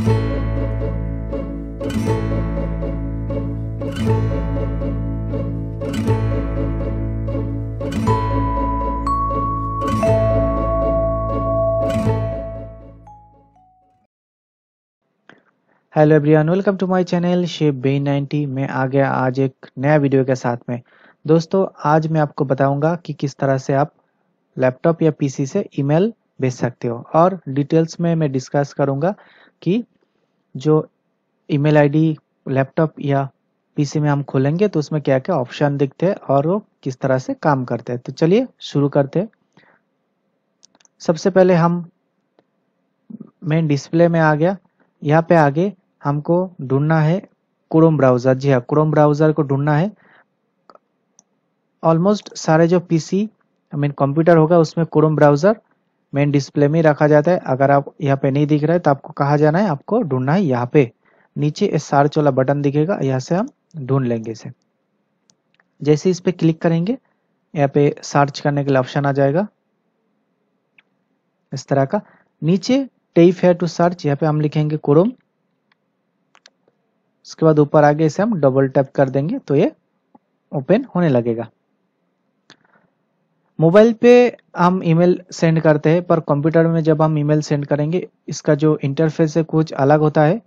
hello everyone welcome to my channel shape bay ninety मैं आ गया आज एक नया वीडियो के साथ में दोस्तों आज मैं आपको बताऊंगा कि किस तरह से आप लैपटॉप या पीसी से ईमेल भेज सकते हो और डिटेल्स में मैं डिस्कस करूंगा कि जो ईमेल आईडी लैपटॉप या पीसी में हम खोलेंगे तो उसमें क्या क्या ऑप्शन दिखते हैं और वो किस तरह से काम करते हैं तो चलिए शुरू करते हैं सबसे पहले हम मेन डिस्प्ले में आ गया यहाँ पे आगे हमको ढूंढना है क्रोम ब्राउज़र जी हाँ क्रोम ब्राउज़र को ढूंढना है ऑलमोस्ट सारे जो पीसी आई मीन कंप्यूटर होगा उसमें क्रोम ब्राउज़र मेन डिस्प्ले में रखा जाता है अगर आप यहाँ पे नहीं दिख रहा है तो आपको कहा जाना है आपको ढूंढना है यहाँ पे नीचे सर्च वाला बटन दिखेगा यहाँ से हम ढूंढ लेंगे इसे जैसे इस पे क्लिक करेंगे यहाँ पे सर्च करने के लिए ऑप्शन आ जाएगा इस तरह का नीचे टेप है टू सर्च यहाँ पे हम लिखेंगे क्रोम उसके बाद ऊपर आगे इसे हम डबल टैप कर देंगे तो ये ओपन होने लगेगा मोबाइल पे हम ईमेल सेंड करते हैं पर कंप्यूटर में जब हम ईमेल सेंड करेंगे इसका जो इंटरफेस है कुछ अलग होता है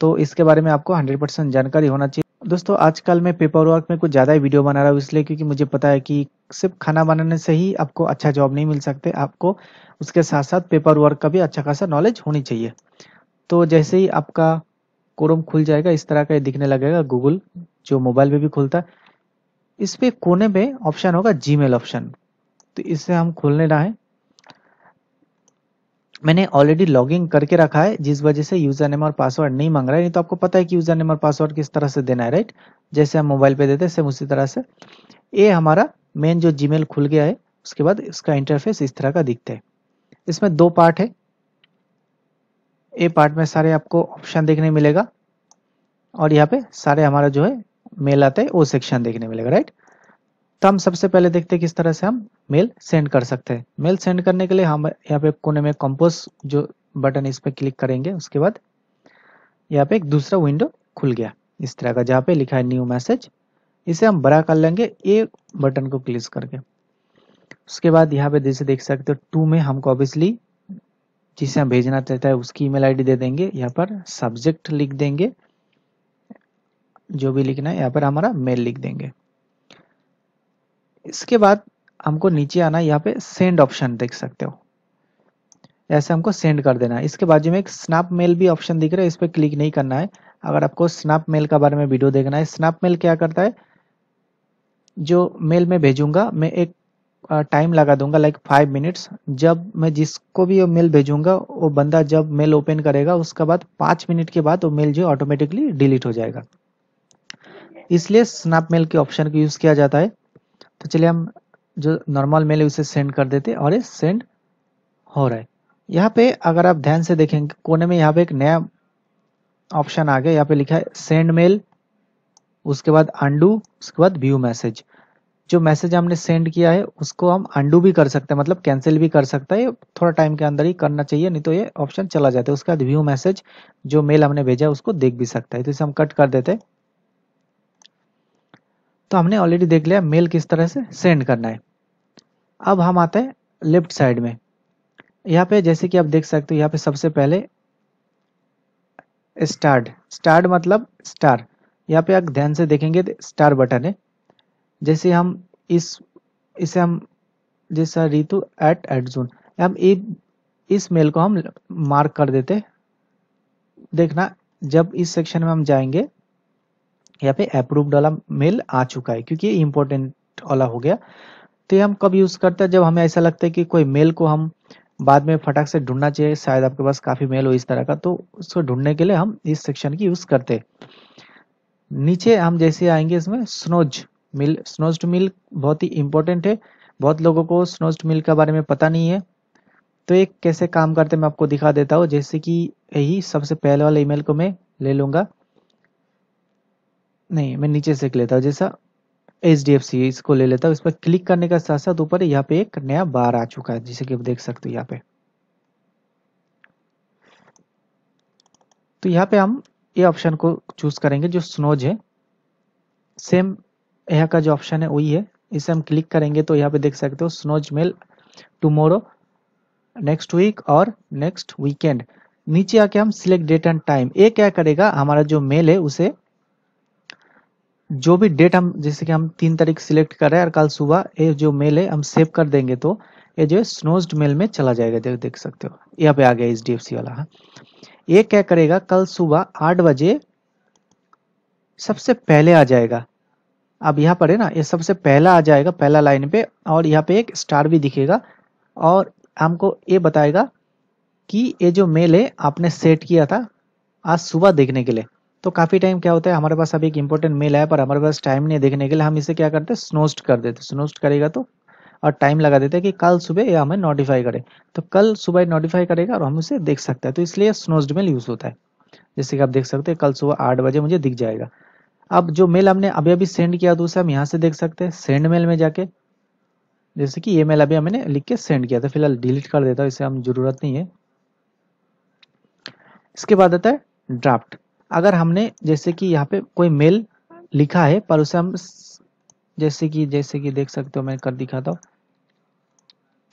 तो इसके बारे में आपको 100 परसेंट जानकारी होना चाहिए दोस्तों आजकल मैं पेपर वर्क में कुछ ज़्यादा ही वीडियो बना रहा हूँ इसलिए क्योंकि मुझे पता है कि सिर्फ खाना बनाने से ही आपको अच्छा जॉब नहीं मिल सकते आपको उसके साथ साथ पेपर वर्क का भी अच्छा खासा नॉलेज होनी चाहिए तो जैसे ही आपका कोरम खुल जाएगा इस तरह का दिखने लगेगा गूगल जो मोबाइल पे भी खुलता है इस पर कोने में ऑप्शन होगा जीमेल ऑप्शन तो इसे हम खोलने रहा मैंने ऑलरेडी लॉगिन करके रखा है जिस वजह से यूजर नेम और पासवर्ड नहीं मांग रहा है नहीं तो आपको पता है कि यूजर नेम और पासवर्ड किस तरह से देना है राइट जैसे हम मोबाइल पे देते हैं सेम उसी तरह से ये हमारा मेन जो जीमेल खुल गया है उसके बाद इसका इंटरफेस इस तरह का दिखता है इसमें दो पार्ट है ए पार्ट में सारे आपको ऑप्शन देखने मिलेगा और यहाँ पे सारे हमारा जो है मेल आता है वो सेक्शन देखने मिलेगा राइट तो हम सबसे पहले देखते हैं किस तरह से हम मेल सेंड कर सकते हैं मेल सेंड करने के लिए हम यहाँ पे कोने में कॉम्पोज जो बटन इस पर क्लिक करेंगे उसके बाद यहाँ पे एक दूसरा विंडो खुल गया इस तरह का जहाँ पे लिखा है न्यू मैसेज इसे हम बड़ा कर लेंगे ए बटन को क्लिक करके उसके बाद यहाँ पे जैसे देख सकते हो टू में हमको ऑब्वियसली जिसे हम भेजना चाहता है उसकी ईमेल आईडी दे देंगे यहाँ पर सब्जेक्ट लिख देंगे जो भी लिखना है यहाँ पर हमारा मेल लिख देंगे इसके बाद हमको नीचे आना यहाँ पे सेंड ऑप्शन देख सकते हो ऐसे हमको सेंड कर देना है इसके बाजू में एक स्नैप मेल भी ऑप्शन दिख रहा है इस पर क्लिक नहीं करना है अगर आपको स्नैप मेल का बारे में वीडियो देखना है स्नैप मेल क्या करता है जो मेल में भेजूंगा मैं एक टाइम लगा दूंगा लाइक फाइव मिनट्स जब मैं जिसको भी मेल भेजूंगा वो बंदा जब मेल ओपन करेगा उसके बाद पांच मिनट के बाद वो मेल जो ऑटोमेटिकली डिलीट हो जाएगा इसलिए स्नैप मेल के ऑप्शन को यूज़ किया जाता है तो चलिए हम जो नॉर्मल मेल है उसे सेंड कर देते और ये सेंड हो रहा है यहाँ पे अगर आप ध्यान से देखेंगे कोने में यहाँ पे एक नया ऑप्शन आ गया यहाँ पे लिखा है सेंड मेल उसके बाद अंडू उसके बाद व्यू मैसेज जो मैसेज हमने सेंड किया है उसको हम अंडू भी कर सकते हैं मतलब कैंसिल भी कर सकता है थोड़ा टाइम के अंदर ही करना चाहिए नहीं तो ये ऑप्शन चला जाता है उसके बाद व्यू मैसेज जो मेल हमने भेजा है उसको देख भी सकता है तो इसे हम कट कर देते हैं तो हमने ऑलरेडी देख लिया मेल किस तरह से सेंड करना है अब हम आते हैं लेफ्ट साइड में यहाँ पे जैसे कि आप देख सकते हो यहाँ पे सबसे पहले स्टार्ट स्टार्ट मतलब स्टार यहाँ पे आप ध्यान से देखेंगे स्टार तो बटन है जैसे हम इस इसे हम जैसा रितु एट एट जून हम इस मेल को हम मार्क कर देते देखना जब इस सेक्शन में हम जाएंगे यहाँ पे अप्रूव्ड वाला मेल आ चुका है क्योंकि ये इम्पोर्टेंट वाला हो गया तो ये हम कब यूज़ करते हैं जब हमें ऐसा लगता है कि कोई मेल को हम बाद में फटाक से ढूंढना चाहिए शायद आपके पास काफ़ी मेल हो इस तरह का तो उसको ढूंढने के लिए हम इस सेक्शन की यूज़ करते हैं नीचे हम जैसे आएंगे इसमें स्नोज मिल स्नोज मिल बहुत ही इंपॉर्टेंट है बहुत लोगों को स्नोज मिल के बारे में पता नहीं है तो एक कैसे काम करते मैं आपको दिखा देता हूँ जैसे कि यही सबसे पहले वाले ईमेल को मैं ले लूंगा नहीं मैं नीचे से एक लेता हूँ जैसा एच डी एफ सी इसको ले लेता हूँ इस पर क्लिक करने का साथ साथ ऊपर यहाँ पे एक नया बार आ चुका है जिसे कि आप देख सकते हो यहाँ पे तो यहाँ पे हम ये ऑप्शन को चूज करेंगे जो स्नोज है सेम यहाँ का जो ऑप्शन है वही है इसे हम क्लिक करेंगे तो यहाँ पे देख सकते हो snooze mail tomorrow next week और नेक्स्ट वीकेंड नीचे आके हम सिलेक्ट डेट एंड टाइम ये क्या करेगा हमारा जो मेल है उसे जो भी डेट हम जैसे कि हम तीन तारीख सिलेक्ट कर रहे हैं और कल सुबह ये जो मेल है हम सेव कर देंगे तो ये जो है स्नोज्ड मेल में चला जाएगा देख देख सकते हो यहाँ पे आ गया एच डी एफ सी वाला हाँ ये क्या करेगा कल सुबह आठ बजे सबसे पहले आ जाएगा अब यहाँ पर है ना ये सबसे पहला आ जाएगा पहला लाइन पे और यहाँ पे एक स्टार भी दिखेगा और हमको ये बताएगा कि ये जो मेल है आपने सेट किया था आज सुबह देखने के लिए तो काफ़ी टाइम क्या होता है हमारे पास अभी एक इंपॉर्टेंट मेल है पर हमारे पास टाइम नहीं देखने के लिए हम इसे क्या करते हैं स्नोस्ट कर देते स्नोस्ट करेगा तो और टाइम लगा देते हैं कि कल सुबह यह हमें नोटिफाई करे तो कल सुबह नोटिफाई करेगा और हम उसे देख सकते हैं तो इसलिए स्नोस्ड मेल यूज़ होता है जैसे कि आप देख सकते हैं कल सुबह आठ बजे मुझे दिख जाएगा अब जो मेल हमने अभी अभी सेंड किया तो उसे हम यहाँ से देख सकते हैं सेंड मेल में जाके जैसे कि ये मेल अभी हमने लिख के सेंड किया था फिलहाल डिलीट कर देता हूँ इसे हम जरूरत नहीं है इसके बाद आता है ड्राफ्ट अगर हमने जैसे कि यहाँ पे कोई मेल लिखा है पर उसे हम जैसे कि जैसे कि देख सकते हो मैं कर दिखाता हूँ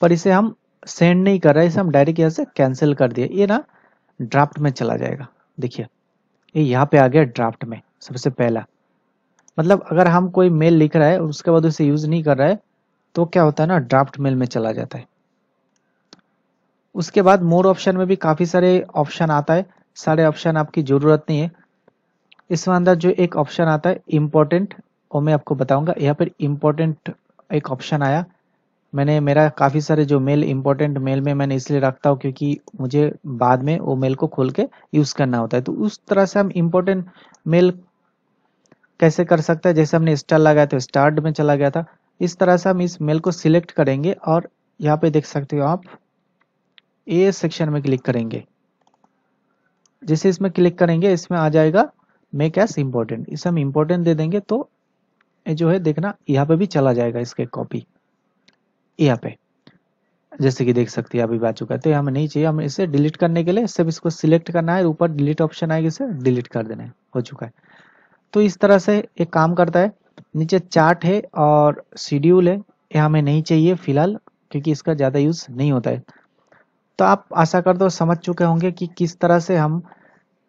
पर इसे हम सेंड नहीं कर रहे इसे हम डायरेक्ट यहाँ से कैंसिल कर दिए ये ना ड्राफ्ट में चला जाएगा देखिए ये यहाँ पे आ गया ड्राफ्ट में सबसे पहला मतलब अगर हम कोई मेल लिख रहा है उसके बाद उसे यूज़ नहीं कर रहा है तो क्या होता है ना ड्राफ्ट मेल में चला जाता है उसके बाद मोर ऑप्शन में भी काफ़ी सारे ऑप्शन आता है सारे ऑप्शन आपकी ज़रूरत नहीं है इसमें अंदर जो एक ऑप्शन आता है इम्पोर्टेंट वो मैं आपको बताऊंगा यहाँ पर इम्पोर्टेंट एक ऑप्शन आया मैंने मेरा काफ़ी सारे जो मेल इम्पोर्टेंट मेल में मैंने इसलिए रखता हूँ क्योंकि मुझे बाद में वो मेल को खोल के यूज़ करना होता है तो उस तरह से हम इम्पोर्टेंट मेल कैसे कर सकते हैं जैसे हमने स्टार लगाया था तो स्टार्ट में चला गया था इस तरह से हम इस मेल को सिलेक्ट करेंगे और यहाँ पे देख सकते हो आप ए सेक्शन में क्लिक करेंगे जैसे इसमें क्लिक करेंगे इसमें आ जाएगा मेक एस इम्पोर्टेंट इसे हम इम्पोर्टेंट दे देंगे तो जो है देखना यहाँ पे भी चला जाएगा इसके कॉपी यहाँ पे जैसे कि देख सकते हैं अभी बात चुका है तो हमें नहीं चाहिए हमें इसे डिलीट करने के लिए इससे इसको सिलेक्ट करना है ऊपर डिलीट ऑप्शन आएगा इसे डिलीट कर देना है हो चुका है तो इस तरह से एक काम करता है नीचे चार्ट है और शेड्यूल है ये हमें नहीं चाहिए फिलहाल क्योंकि इसका ज़्यादा यूज़ नहीं होता है तो आप आशा कर दो समझ चुके होंगे कि किस तरह से हम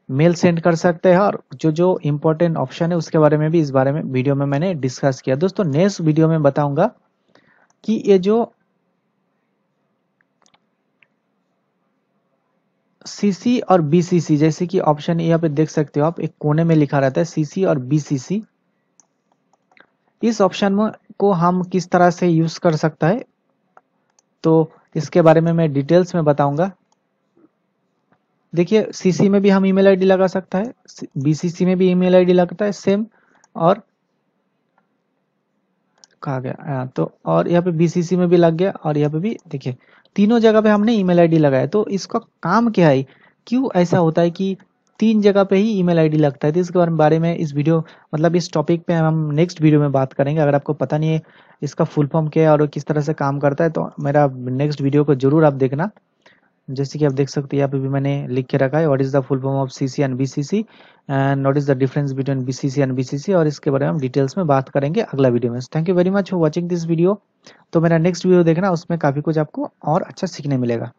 मेल सेंड कर सकते हैं और जो जो इम्पोर्टेंट ऑप्शन है उसके बारे में भी इस बारे में वीडियो में मैंने डिस्कस किया दोस्तों नेक्स्ट वीडियो में बताऊंगा कि ये जो सीसी और बीसीसी जैसे कि ऑप्शन यहाँ पे देख सकते हो आप एक कोने में लिखा रहता है सीसी और बीसीसी इस ऑप्शन को हम किस तरह से यूज कर सकता है तो इसके बारे में मैं डिटेल्स में बताऊंगा देखिए सीसी में भी हम ईमेल आईडी लगा सकता है बीसीसी में भी ईमेल आईडी लगता है सेम और कहा गया हाँ, तो और यहाँ पे बीसीसी में भी लग गया और यहाँ पे भी देखिए तीनों जगह पे हमने ईमेल आईडी लगाया तो इसका काम क्या है क्यों ऐसा होता है कि तीन जगह पे ही ईमेल आईडी लगता है तो इसके बारे में इस वीडियो मतलब इस टॉपिक पे हम नेक्स्ट वीडियो में बात करेंगे अगर आपको पता नहीं है इसका फुल फॉर्म क्या है और किस तरह से काम करता है तो मेरा नेक्स्ट वीडियो को जरूर आप देखना जैसे कि आप देख सकते हैं यहाँ पे भी मैंने लिख के रखा है what is the full form of CC and BCC and what is the difference between BCC and BCC और इसके बारे में हम डिटेल्स में बात करेंगे अगला वीडियो में thank you very much for watching this video तो मेरा नेक्स्ट वीडियो देखना उसमें काफी कुछ आपको और अच्छा सीखने मिलेगा